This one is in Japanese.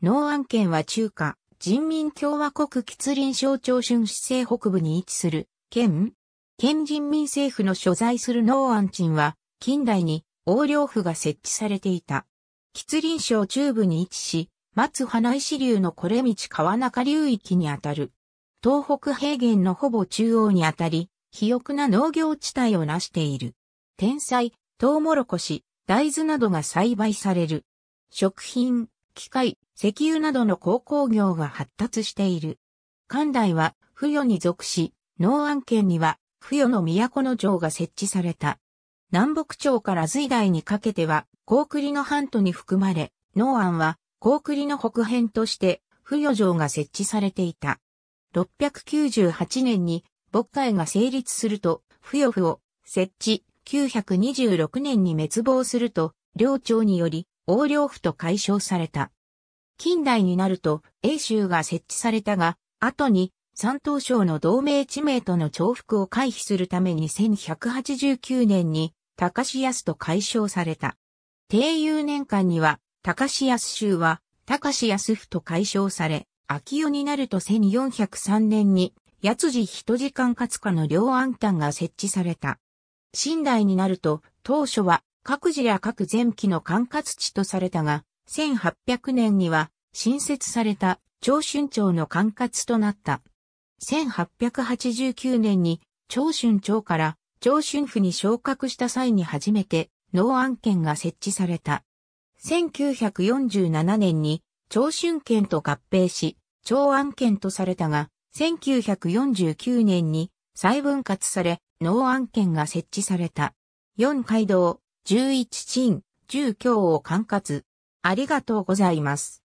農安県は中華、人民共和国吉林省長春市政北部に位置する、県県人民政府の所在する農安鎮は、近代に横領府が設置されていた。吉林省中部に位置し、松花石流のこれ道川中流域にあたる。東北平原のほぼ中央にあたり、肥沃な農業地帯を成している。天才、トウモロコシ、大豆などが栽培される。食品、機械、石油などの鉱工業が発達している。関大は、不与に属し、農安県には、不与の都の城が設置された。南北朝から隋代にかけては、高栗の半島に含まれ、農安は、高栗の北辺として、不与城が設置されていた。698年に、牧会が成立すると、不与府を設置、926年に滅亡すると、領庁により、王領府と解消された。近代になると、英州が設置されたが、後に、三島省の同盟地名との重複を回避するために1189年に、高志安と解消された。定友年間には、高志安州は、高志安府と解消され、秋代になると1403年に、八辻人時間勝家の両安端が設置された。新代になると、当初は各自や各前期の管轄地とされたが、1800年には新設された長春町の管轄となった。1889年に長春町から長春府に昇格した際に初めて農案権が設置された。1947年に長春県と合併し、長安県とされたが、1949年に再分割され、農案県が設置された。四街道、11鎮、10教を管轄。ありがとうございます。